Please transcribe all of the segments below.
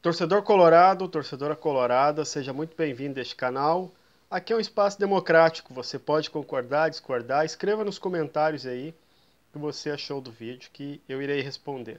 Torcedor colorado, torcedora colorada, seja muito bem-vindo a este canal. Aqui é um espaço democrático, você pode concordar, discordar, escreva nos comentários aí o que você achou do vídeo que eu irei responder.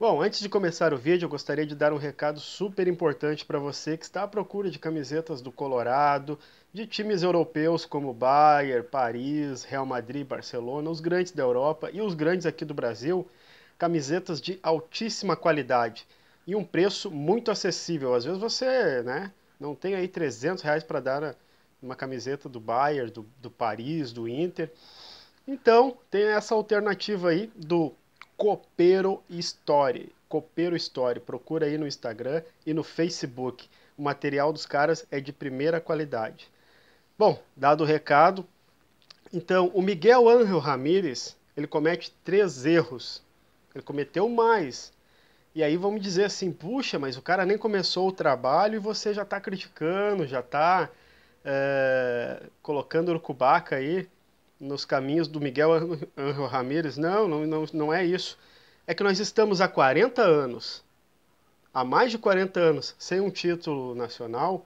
Bom, antes de começar o vídeo, eu gostaria de dar um recado super importante para você que está à procura de camisetas do Colorado, de times europeus como Bayern, Paris, Real Madrid, Barcelona, os grandes da Europa e os grandes aqui do Brasil, camisetas de altíssima qualidade e um preço muito acessível. Às vezes você né, não tem aí 300 reais para dar uma camiseta do Bayern, do, do Paris, do Inter. Então tem essa alternativa aí do Copero Story. Copero Story, procura aí no Instagram e no Facebook. O material dos caras é de primeira qualidade. Bom, dado o recado, então o Miguel Ángel Ramírez ele comete três erros. Ele cometeu mais, e aí vão me dizer assim, puxa, mas o cara nem começou o trabalho e você já está criticando, já está é, eh, colocando o Cubaca aí nos caminhos do Miguel Angel Ramírez. Não, não, não, não é isso. É que nós estamos há 40 anos, há mais de 40 anos, sem um título nacional.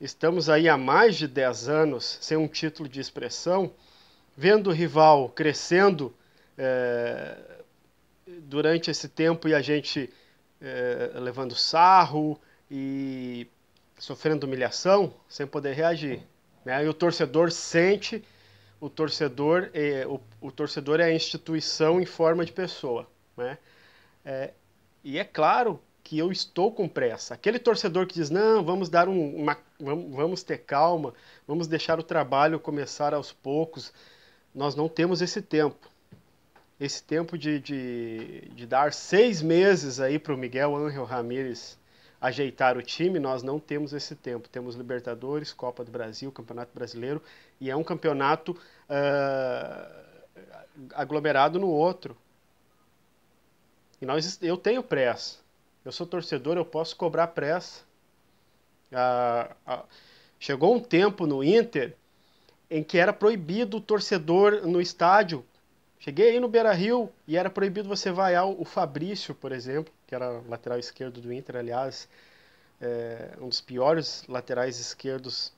Estamos aí há mais de 10 anos sem um título de expressão, vendo o rival crescendo é, durante esse tempo e a gente é, levando sarro e sofrendo humilhação sem poder reagir. Né? E o torcedor sente, o torcedor é, o, o torcedor é a instituição em forma de pessoa. Né? É, e é claro que eu estou com pressa. Aquele torcedor que diz, não, vamos dar um, uma, vamos ter calma, vamos deixar o trabalho começar aos poucos. Nós não temos esse tempo esse tempo de, de, de dar seis meses aí para o Miguel Ángel Ramírez ajeitar o time, nós não temos esse tempo. Temos Libertadores, Copa do Brasil, Campeonato Brasileiro, e é um campeonato uh, aglomerado no outro. E nós, eu tenho pressa. Eu sou torcedor, eu posso cobrar pressa. Ah, ah, chegou um tempo no Inter em que era proibido o torcedor no estádio Cheguei aí no Beira Rio e era proibido você vaiar o Fabrício, por exemplo, que era lateral esquerdo do Inter, aliás, é, um dos piores laterais esquerdos,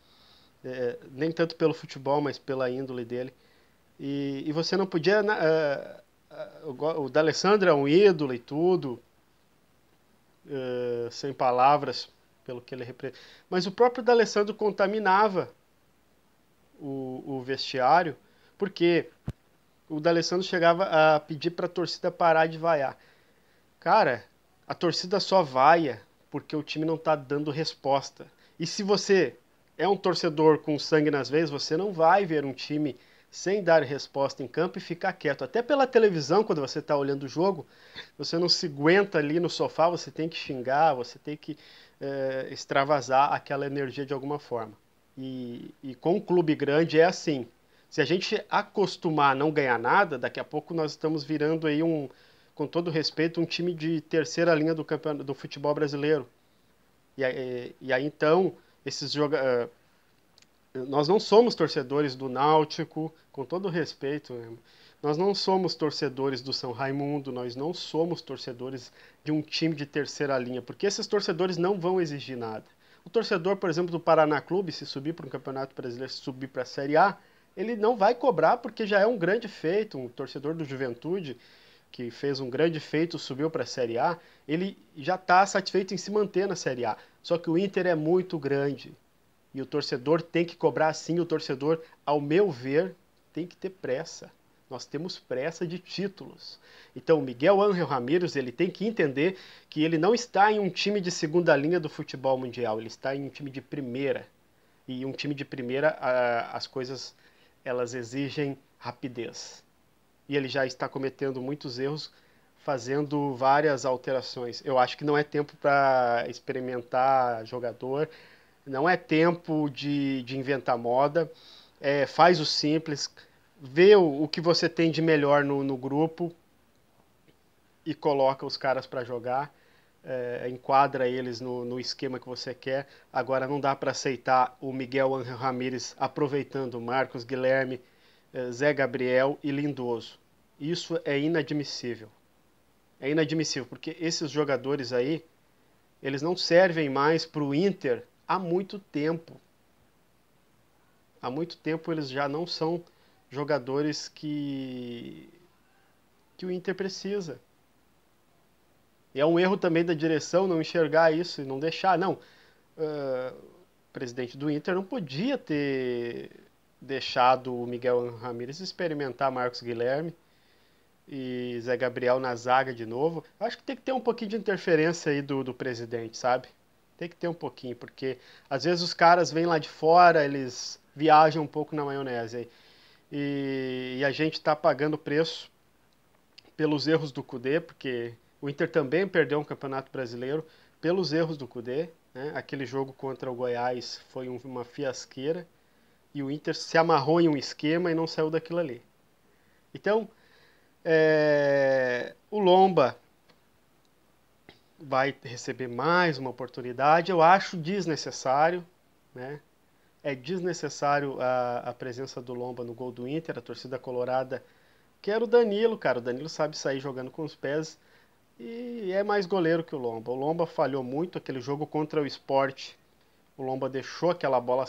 é, nem tanto pelo futebol, mas pela índole dele. E, e você não podia. Na, né, é, é, o, D'Alessandro é um ídolo e tudo, é, sem palavras pelo que ele representa. Mas o próprio D'Alessandro contaminava o, o vestiário, porque o D'Alessandro chegava a pedir para a torcida parar de vaiar. Cara, a torcida só vaia porque o time não está dando resposta. E se você é um torcedor com sangue nas veias, você não vai ver um time sem dar resposta em campo e ficar quieto. Até pela televisão, quando você está olhando o jogo, você não se aguenta ali no sofá, você tem que xingar, você tem que é, extravasar aquela energia de alguma forma. E, e com um clube grande é assim. Se a gente acostumar a não ganhar nada, daqui a pouco nós estamos virando aí um, com todo respeito, um time de terceira linha do, campeonato, do futebol brasileiro. E, e aí então, esses jogadores. Eh, nós não somos torcedores do Náutico, com todo respeito. Né? Nós não somos torcedores do São Raimundo, nós não somos torcedores de um time de terceira linha, porque esses torcedores não vão exigir nada. O torcedor, por exemplo, do Paraná Clube, se subir para um campeonato brasileiro, se subir para a Série A, ele não vai cobrar porque já é um grande feito, um torcedor do Juventude que fez um grande feito, subiu para a Série A, ele já está satisfeito em se manter na Série A. Só que o Inter é muito grande e o torcedor tem que cobrar sim. O torcedor, ao meu ver, tem que ter pressa. Nós temos pressa de títulos. Então, o Miguel Ángel Ramírez ele tem que entender que ele não está em um time de segunda linha do futebol mundial, ele está em um time de primeira. E um time de primeira, ah, as coisas elas exigem rapidez. E ele já está cometendo muitos erros fazendo várias alterações. Eu acho que não é tempo para experimentar jogador, não é tempo de, de inventar moda. É, faz o simples, vê o, o, que você tem de melhor no, no grupo e coloca os caras para jogar é, enquadra eles no, no, esquema que você quer. Agora não dá para aceitar o Miguel Angel Ramírez aproveitando Marcos Guilherme, é, Zé Gabriel e Lindoso. Isso é inadmissível. É inadmissível porque esses jogadores aí eles não servem mais para o Inter há muito tempo. Há muito tempo eles já não são jogadores que que o Inter precisa. E é um erro também da direção não enxergar isso e não deixar. Não, uh, o presidente do Inter não podia ter deixado o Miguel Ramírez experimentar Marcos Guilherme e Zé Gabriel na zaga de novo. Eu acho que tem que ter um pouquinho de interferência aí do, do presidente, sabe? Tem que ter um pouquinho, porque às vezes os caras vêm lá de fora, eles viajam um pouco na maionese aí. E, e a gente está pagando preço pelos erros do Cudê, porque o Inter também perdeu um campeonato brasileiro pelos erros do Cudê. Né? Aquele jogo contra o Goiás foi uma fiasqueira e o Inter se amarrou em um esquema e não saiu daquilo ali. Então, é, o Lomba vai receber mais uma oportunidade. Eu acho desnecessário, né? É desnecessário a, a presença do Lomba no gol do Inter. A torcida colorada quer o Danilo, cara. O Danilo sabe sair jogando com os pés. E é mais goleiro que o Lomba. O Lomba falhou muito aquele jogo contra o esporte. O Lomba deixou aquela bola,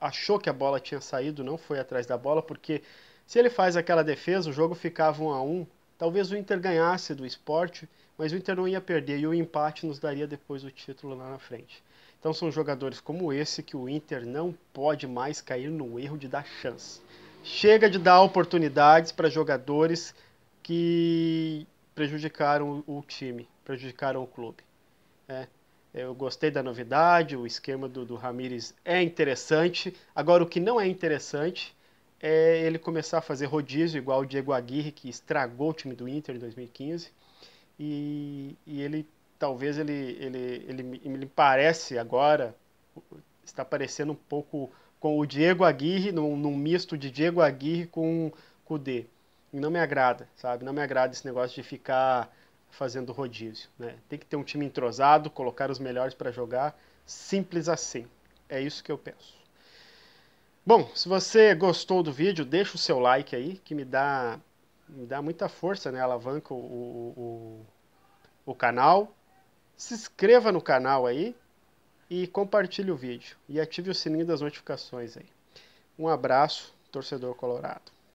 achou que a bola tinha saído, não foi atrás da bola, porque se ele faz aquela defesa, o jogo ficava um a um. Talvez o Inter ganhasse do esporte, mas o Inter não ia perder e o empate nos daria depois o título lá na frente. Então são jogadores como esse que o Inter não pode mais cair no erro de dar chance. Chega de dar oportunidades para jogadores que prejudicaram o time, prejudicaram o clube. É, eu gostei da novidade, o esquema do, do Ramires é interessante. Agora, o que não é interessante é ele começar a fazer rodízio, igual o Diego Aguirre, que estragou o time do Inter em 2015. E, e ele, talvez, ele, ele, ele, ele me parece agora, está parecendo um pouco com o Diego Aguirre, num, num misto de Diego Aguirre com o D não me agrada, sabe? Não me agrada esse negócio de ficar fazendo rodízio, né? Tem que ter um time entrosado, colocar os melhores para jogar, simples assim. É isso que eu penso. Bom, se você gostou do vídeo, deixa o seu like aí, que me dá, me dá muita força, né? Alavanca o, o, o, o canal. Se inscreva no canal aí e compartilhe o vídeo. E ative o sininho das notificações aí. Um abraço, torcedor colorado.